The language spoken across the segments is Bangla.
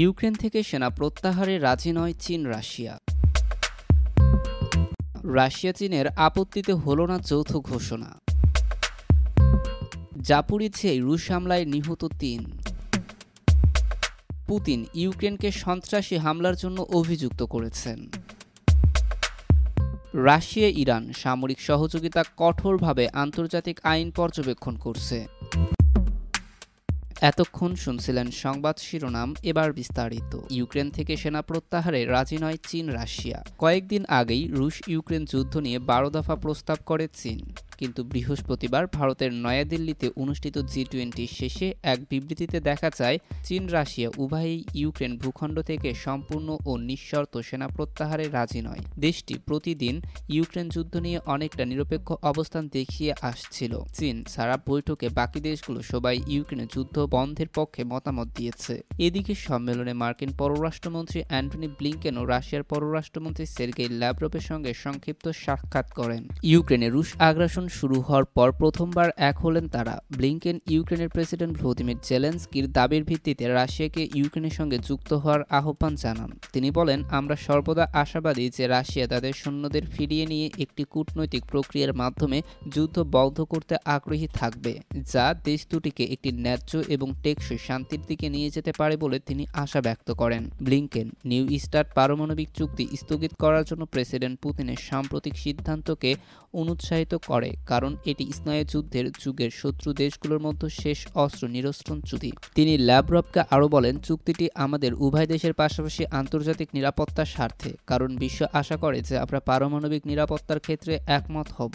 ইউক্রেন থেকে সেনা প্রত্যাহারে রাজি নয় চীন রাশিয়া রাশিয়া চীনের আপত্তিতে হল না যৌথ ঘোষণা জাপুরিছে রুশ হামলায় নিহত তিন পুতিন ইউক্রেনকে সন্ত্রাসী হামলার জন্য অভিযুক্ত করেছেন রাশিয়া ইরান সামরিক সহযোগিতা কঠোরভাবে আন্তর্জাতিক আইন পর্যবেক্ষণ করছে এতক্ষণ শুনছিলেন সংবাদ শিরোনাম এবার বিস্তারিত ইউক্রেন থেকে সেনা প্রত্যাহারে রাজি নয় চীন রাশিয়া কয়েকদিন আগেই রুশ ইউক্রেন যুদ্ধ নিয়ে বারো দফা প্রস্তাব করে চীন কিন্তু বৃহস্পতিবার ভারতের নয়াদিল্লিতে অনুষ্ঠিত জি টোয়েন্টি শেষে এক বিবৃতিতে দেখা যায় চীন রাশিয়া উভয়ই ইউক্রেন ভূখণ্ড থেকে সম্পূর্ণ ও নিঃশর্ত সেনা প্রত্যাহারে রাজি নয় দেশটি প্রতিদিন ইউক্রেন যুদ্ধ নিয়ে অনেকটা নিরপেক্ষ অবস্থান দেখিয়ে আসছিল চীন সারা বৈঠকে বাকি দেশগুলো সবাই ইউক্রেনে যুদ্ধ বন্ধের পক্ষে মতামত দিয়েছে এদিকে সম্মেলনে মার্কিন পররাষ্ট্রমন্ত্রী অ্যান্টনি ও রাশিয়ার পররাষ্ট্রমন্ত্রী সের্গেই ল্যাব্রভের সঙ্গে সংক্ষিপ্ত সাক্ষাৎ করেন ইউক্রেনে রুশ আগ্রাসন শুরু হওয়ার পর প্রথমবার এক হলেন তারা ব্লিংকেন ইউক্রেনের প্রেসিডেন্ট ভ্লাদিমির জেলেন্সকির দাবির ভিত্তিতে রাশিয়াকে ইউক্রেনের সঙ্গে যুক্ত হওয়ার আহ্বান জানান তিনি বলেন আমরা সর্বদা আশাবাদী যে রাশিয়া তাদের সৈন্যদের ফিরিয়ে নিয়ে একটি কূটনৈতিক প্রক্রিয়ার মাধ্যমে যুদ্ধ বন্ধ করতে আগ্রহী থাকবে যা দেশ দুটিকে একটি ন্যায্য এবং টেকসই শান্তির দিকে নিয়ে যেতে পারে বলে তিনি আশা ব্যক্ত করেন ব্লিংকেন নিউ স্টার্ট পারমাণবিক চুক্তি স্থগিত করার জন্য প্রেসিডেন্ট পুতিনের সাম্প্রতিক সিদ্ধান্তকে অনুৎসাহিত করে কারণ এটি স্নায়ুযুদ্ধের যুগের শত্রু দেশগুলোর মধ্যে শেষ অস্ত্র নিরস্ত্রণ চুক্তি তিনি ল্যাবরবকে আরও বলেন চুক্তিটি আমাদের উভয় দেশের পাশাপাশি আন্তর্জাতিক নিরাপত্তার স্বার্থে কারণ বিশ্ব আশা করে যে আমরা পারমাণবিক নিরাপত্তার ক্ষেত্রে একমত হব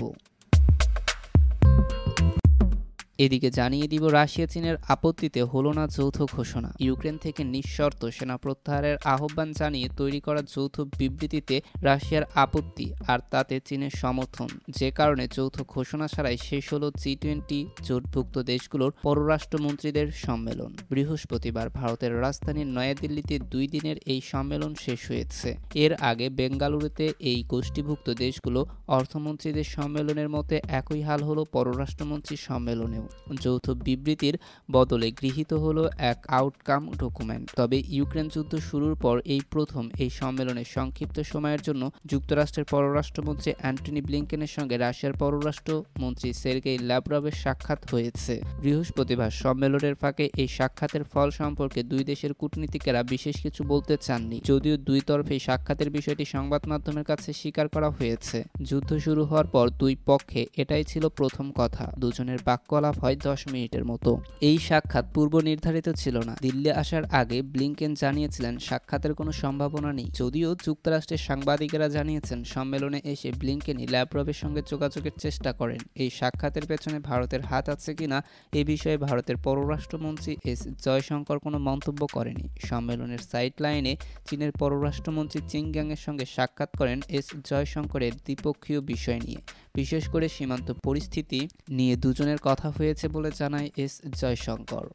এদিকে জানিয়ে দিব রাশিয়া চীনের আপত্তিতে হলো না যৌথ ঘোষণা ইউক্রেন থেকে নিঃশর্ত সেনা প্রত্যাহারের আহ্বান জানিয়ে তৈরি করা যৌথ বিবৃতিতে রাশিয়ার আপত্তি আর তাতে চীনের সমর্থন যে কারণে যৌথ ঘোষণা ছাড়াই শেষ হল জি টোয়েন্টি জোটভুক্ত দেশগুলোর পররাষ্ট্রমন্ত্রীদের সম্মেলন বৃহস্পতিবার ভারতের রাজধানী নয়াদিল্লিতে দুই দিনের এই সম্মেলন শেষ হয়েছে এর আগে বেঙ্গালুরুতে এই গোষ্ঠীভুক্ত দেশগুলো অর্থমন্ত্রীদের সম্মেলনের মতে একই হাল হলো পররাষ্ট্রমন্ত্রী সম্মেলনেও যৌথ বিবৃতির বদলে গৃহীত হলো এক আউটকাম ডকুমেন্ট তবে ইউক্রেন যুদ্ধ শুরুর পর এই প্রথম এই সম্মেলনে সংক্ষিপ্ত সময়ের জন্য যুক্তরাষ্ট্রের পররাষ্ট্রমন্ত্রী অ্যান্টনি ব্লিংকেনের সঙ্গে রাশিয়ার পররাষ্ট্রমন্ত্রী সের্গেই ল্যাব্রভের সাক্ষাৎ হয়েছে বৃহস্পতিবার সম্মেলনের ফাঁকে এই সাক্ষাতের ফল সম্পর্কে দুই দেশের কূটনীতিকেরা বিশেষ কিছু বলতে চাননি যদিও দুই তরফে সাক্ষাতের বিষয়টি সংবাদ মাধ্যমের কাছে স্বীকার করা হয়েছে যুদ্ধ শুরু হওয়ার পর দুই পক্ষে এটাই ছিল প্রথম কথা দুজনের বাক্যলাপ হয় দশ মিনিটের মতো এই সাক্ষাৎ পূর্ব নির্ধারিত ছিল না দিল্লি আসার আগে ব্লিংকেন জানিয়েছিলেন সাক্ষাতের কোনো সম্ভাবনা নেই যদিও যুক্তরাষ্ট্রের সাংবাদিকেরা জানিয়েছেন সম্মেলনে এসে ব্লিংকেনই ল্যাব্রবের সঙ্গে যোগাযোগের চেষ্টা করেন এই সাক্ষাতের পেছনে ভারতের হাত আছে কিনা এ বিষয়ে ভারতের পররাষ্ট্রমন্ত্রী এস জয়শঙ্কর কোনো মন্তব্য করেনি সম্মেলনের সাইডলাইনে চীনের পররাষ্ট্রমন্ত্রী চিংগ্যাংয়ের সঙ্গে সাক্ষাৎ করেন এস জয়শঙ্করের দ্বিপক্ষীয় বিষয় নিয়ে বিশেষ করে সীমান্ত পরিস্থিতি নিয়ে দুজনের কথা হয়েছে বলে জানায় এস জয়শঙ্কর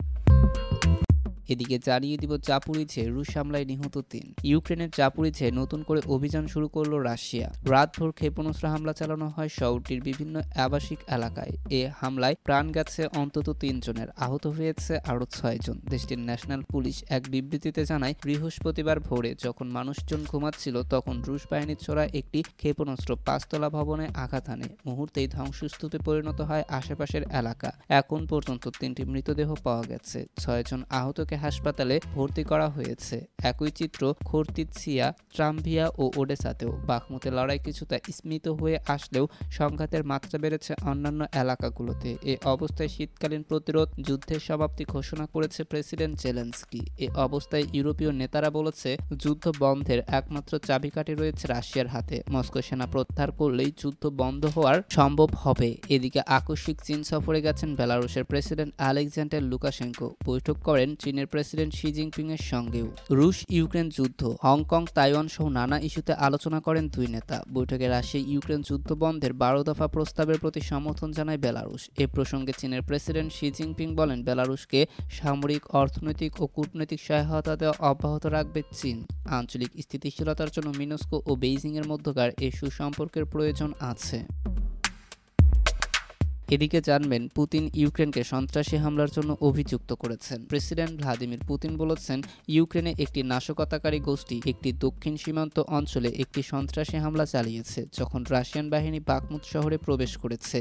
এদিকে জানিয়ে দিব চাপুরিছে রুশ হামলায় নিহত তিন ইউক্রেনের চাপুরিছে নতুন করে অভিযান শুরু করলো রাশিয়া রাতভর ক্ষেপণাস্ত্র হামলা চালানো হয় শহরটির বিভিন্ন আবাসিক এলাকায় এ হামলায় প্রাণ গেছে অন্তত তিনজনের আহত হয়েছে আরও ছয়জন দেশটির ন্যাশনাল পুলিশ এক বিবৃতিতে জানায় বৃহস্পতিবার ভোরে যখন মানুষজন ঘুমাচ্ছিল তখন রুশ বাহিনীর ছড়া একটি ক্ষেপণাস্ত্র পাঁচতলা ভবনে আঘাত আনে মুহূর্তেই ধ্বংসস্তূপে পরিণত হয় আশেপাশের এলাকা এখন পর্যন্ত তিনটি মৃতদেহ পাওয়া গেছে ছয়জন আহতকে তাকে হাসপাতালে ভর্তি করা হয়েছে একই চিত্র খর্তিৎসিয়া ট্রাম্ভিয়া ও ওডেসাতেও বাখমুতে লড়াই কিছুটা স্মৃত হয়ে আসলেও সংঘাতের মাত্রা বেড়েছে অন্যান্য এলাকাগুলোতে এ অবস্থায় শীতকালীন প্রতিরোধ যুদ্ধের সমাপ্তি ঘোষণা করেছে প্রেসিডেন্ট জেলেন্সকি এ অবস্থায় ইউরোপীয় নেতারা বলেছে যুদ্ধ বন্ধের একমাত্র চাবিকাঠি রয়েছে রাশিয়ার হাতে মস্কো সেনা প্রত্যাহার করলেই যুদ্ধ বন্ধ হওয়ার সম্ভব হবে এদিকে আকস্মিক চীন সফরে গেছেন বেলারুশের প্রেসিডেন্ট আলেকজান্ডার লুকাশেঙ্কো বৈঠক করেন চীনের চীনের প্রেসিডেন্ট শি জিনপিংয়ের সঙ্গেও রুশ ইউক্রেন যুদ্ধ হংকং তাইওয়ান সহ নানা ইস্যুতে আলোচনা করেন দুই নেতা বৈঠকে রাশিয়া ইউক্রেন যুদ্ধ বন্ধের বারো দফা প্রস্তাবের প্রতি সমর্থন জানায় বেলারুশ এ প্রসঙ্গে চীনের প্রেসিডেন্ট শি জিনপিং বলেন বেলারুশকে সামরিক অর্থনৈতিক ও কূটনৈতিক সহায়তা দেওয়া অব্যাহত রাখবে চীন আঞ্চলিক স্থিতিশীলতার জন্য মিনস্কো ও বেইজিংয়ের মধ্যকার এ সুসম্পর্কের প্রয়োজন আছে এদিকে জানবেন পুতিন ইউক্রেনকে সন্ত্রাসী হামলার জন্য অভিযুক্ত করেছেন প্রেসিডেন্ট ভ্লাদিমির পুতিন বলেছেন ইউক্রেনে একটি নাশকতাকারী গোষ্ঠী একটি দক্ষিণ সীমান্ত অঞ্চলে একটি সন্ত্রাসী হামলা চালিয়েছে যখন রাশিয়ান বাহিনী বাকমুত শহরে প্রবেশ করেছে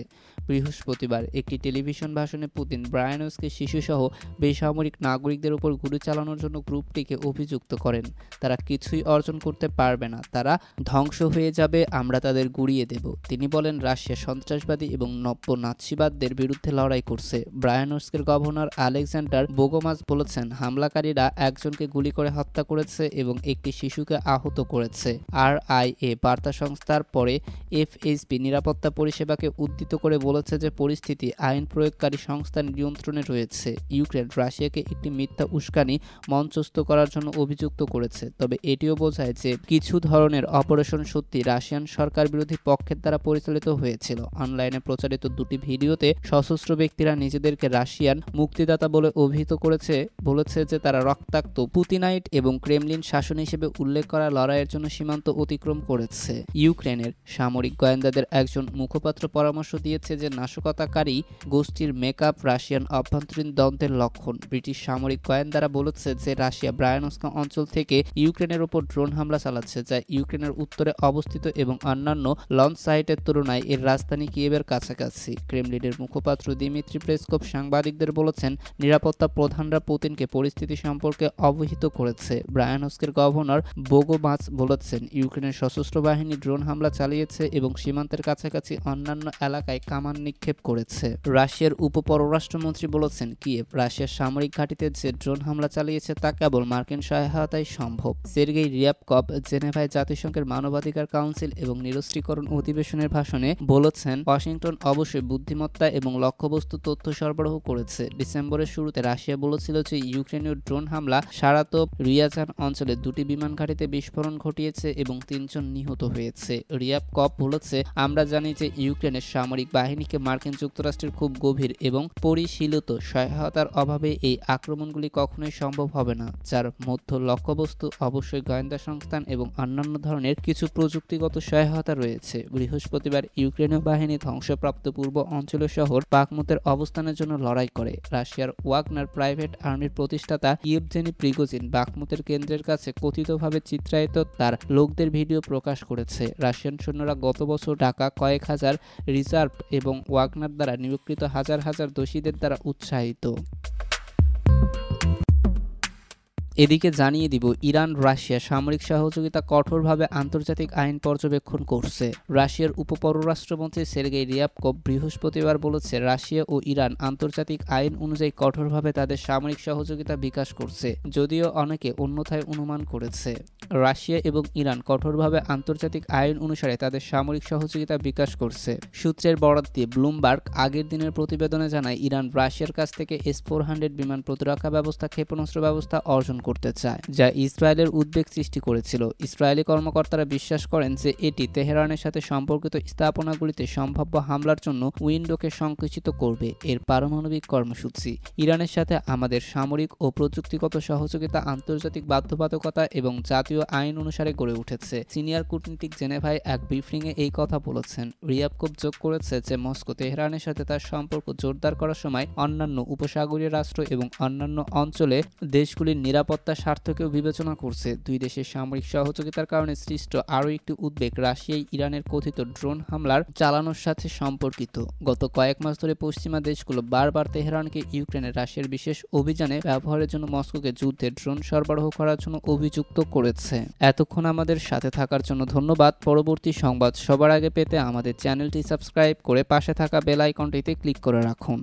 বৃহস্পতিবার একটি টেলিভিশন ভাষণে পুতিন ব্রায়ানসকে শিশুসহ বেসামরিক নাগরিকদের উপর গুলি চালানোর জন্য গ্রুপটিকে অভিযুক্ত করেন তারা কিছুই অর্জন করতে পারবে না তারা ধ্বংস হয়ে যাবে আমরা তাদের গুড়িয়ে দেব তিনি বলেন রাশিয়া সন্ত্রাসবাদী এবং নব্য নাৎসিবাদদের বিরুদ্ধে লড়াই করছে ব্রায়ানস্কের গভর্নর আলেকজান্ডার বোগোমাস বলেছেন হামলাকারীরা একজনকে গুলি করে হত্যা করেছে এবং একটি শিশুকে আহত করেছে আর আই এ বার্তা সংস্থার পরে এফএসবি নিরাপত্তা পরিষেবাকে উদ্দিত করে বলেছে যে পরিস্থিতি আইন প্রয়োগকারী সংস্থার নিয়ন্ত্রণে রয়েছে ইউক্রেন রাশিয়াকে একটি মিথ্যা উস্কানি মঞ্চস্থ করার জন্য অভিযুক্ত করেছে তবে এটিও বোঝায় যে কিছু ধরনের অপারেশন সত্যি রাশিয়ান সরকার বিরোধী পক্ষের দ্বারা পরিচালিত হয়েছিল অনলাইনে প্রচারিত দুটি ভিডিওতে সশস্ত্র ব্যক্তিরা নিজেদেরকে রাশিয়ান মুক্তিদাতা বলে অভিহিত করেছে বলেছে যে তারা রক্তাক্ত পুতিনাইট এবং ক্রেমলিন শাসন হিসেবে উল্লেখ করা লড়াইয়ের জন্য সীমান্ত অতিক্রম করেছে ইউক্রেনের সামরিক গোয়েন্দাদের একজন মুখপাত্র পরামর্শ দিয়েছে যে নাশকতাকারী গোষ্ঠীর মেকআপ রাশিয়ান অভ্যন্তরীণ দ্বন্দ্বের লক্ষণ ব্রিটিশ সামরিক গোয়েন্দারা বলেছে যে রাশিয়া ব্রায়ানস্কা অঞ্চল থেকে ইউক্রেনের ওপর ড্রোন হামলা চালাচ্ছে যা ইউক্রেনের উত্তরে অবস্থিত এবং অন্যান্য লঞ্চ সাইটের তুলনায় এর রাজধানী কিয়েবের কাছাকাছি ক্রেমলিনের মুখপাত্র দিমিত্রি প্রেসকোপ সাংবাদিকদের বলেছেন নিরাপত্তা প্রধানরা পুতিনকে পরিস্থিতি সম্পর্কে অবহিত করেছে ব্রায়ানস্কের গভর্নর বোগোমাস বলেছেন ইউক্রেনের সশস্ত্র বাহিনী ড্রোন হামলা চালিয়েছে এবং সীমান্তের কাছাকাছি অন্যান্য এলাকায় কামান নিক্ষেপ করেছে রাশিয়ার উপপররাষ্ট্রমন্ত্রী বলেছেন কিয়েভ রাশিয়ার সামরিক ঘাটিতে যে ড্রোন হামলা চালিয়েছে তা কেবল মার্কিন সহায়তায় সম্ভব সের্গেই রিয়াবকপ জেনেভায় জাতিসংঘের মানবাধিকার কাউন্সিল এবং নিরস্ত্রীকরণ অধিবেশনের ভাষণে বলেছেন ওয়াশিংটন অবশ্যই বুদ্ধিমত্তা এবং লক্ষ্যবস্তু তথ্য সরবরাহ করেছে ডিসেম্বরের শুরুতে রাশিয়া বলেছিল যে ইউক্রেনীয় ড্রোন হামলা সারাতপ রিয়াজান অঞ্চলে দুটি বিমান ঘাটিতে বিস্ফোরণ ঘটিয়েছে এবং তিনজন নিহত হয়েছে রিয়াব কপ বলেছে আমরা জানি যে ইউক্রেনের সামরিক বাহিনীকে মার্কিন যুক্তরাষ্ট্রের খুব গভীর এবং পরিশীলিত সহায়তার অভাবে এই আক্রমণগুলি কখনোই সম্ভব হবে না যার মধ্য লক্ষ্যবস্তু অবশ্যই গোয়েন্দা সংস্থান এবং অন্যান্য ধরনের কিছু প্রযুক্তিগত সহায়তা রয়েছে বৃহস্পতিবার ইউক্রেনীয় বাহিনী ধ্বংসপ্রাপ্ত পূর্ব অঞ্চল শহর বাকমুতের অবস্থানের জন্য লড়াই করে রাশিয়ার ওয়াগনার প্রাইভেট আর্মির প্রতিষ্ঠাতা ইয়েভজেনি প্রিগোজিন বাকমুতের কেন্দ্রের কাছে কথিতভাবে চিত্রায়িত তার লোকদের ভিডিও প্রকাশ করেছে রাশিয়ান সৈন্যরা গত বছর ঢাকা কয়েক হাজার রিজার্ভ এবং ওয়াগনার দ্বারা নিয়োগকৃত হাজার হাজার দোষীদের দ্বারা উৎসাহিত এদিকে জানিয়ে দিব ইরান রাশিয়া সামরিক সহযোগিতা কঠোরভাবে আন্তর্জাতিক আইন পর্যবেক্ষণ করছে রাশিয়ার উপপররাষ্ট্রমন্ত্রী সেরগেই রিয়াবকভ বৃহস্পতিবার বলেছে রাশিয়া ও ইরান আন্তর্জাতিক আইন অনুযায়ী কঠোরভাবে তাদের সামরিক সহযোগিতা বিকাশ করছে যদিও অনেকে অন্যথায় অনুমান করেছে রাশিয়া এবং ইরান কঠোরভাবে আন্তর্জাতিক আইন অনুসারে তাদের সামরিক সহযোগিতা বিকাশ করছে সূত্রের বরাদ দিয়ে ব্লুমবার্গ আগের দিনের প্রতিবেদনে জানায় ইরান রাশিয়ার কাছ থেকে এস ফোর হান্ড্রেড বিমান প্রতিরক্ষা ব্যবস্থা ক্ষেপণাস্ত্র ব্যবস্থা অর্জন করতে চায় যা ইসরায়েলের উদ্বেগ সৃষ্টি করেছিল ইসরায়েলি কর্মকর্তারা বিশ্বাস করেন যে এটি তেহরানের সাথে সম্পর্কিত স্থাপনাগুলিতে সম্ভাব্য হামলার জন্য উইন্ডোকে সংকুচিত করবে এর পারমাণবিক কর্মসূচি ইরানের সাথে আমাদের সামরিক ও প্রযুক্তিগত সহযোগিতা আন্তর্জাতিক বাধ্যবাধকতা এবং জাতীয় ভারতীয় আইন অনুসারে গড়ে উঠেছে সিনিয়র কূটনীতিক জেনেভাই এক ব্রিফিং এ এই কথা বলেছেন রিয়াবকুব যোগ করেছে যে মস্কো তেহরানের সাথে তার সম্পর্ক জোরদার করার সময় অন্যান্য উপসাগরীয় রাষ্ট্র এবং অন্যান্য অঞ্চলে দেশগুলির নিরাপত্তা স্বার্থকেও বিবেচনা করছে দুই দেশের সামরিক সহযোগিতার কারণে সৃষ্ট আরও একটি উদ্বেগ রাশিয়ায় ইরানের কথিত ড্রোন হামলার চালানোর সাথে সম্পর্কিত গত কয়েক মাস ধরে পশ্চিমা দেশগুলো বারবার তেহরানকে ইউক্রেনের রাশিয়ার বিশেষ অভিযানে ব্যবহারের জন্য মস্কোকে যুদ্ধে ড্রোন সরবরাহ করার জন্য অভিযুক্ত করেছে আছে এতক্ষণ আমাদের সাথে থাকার জন্য ধন্যবাদ পরবর্তী সংবাদ সবার আগে পেতে আমাদের চ্যানেলটি সাবস্ক্রাইব করে পাশে থাকা বেল আইকনটিতে ক্লিক করে রাখুন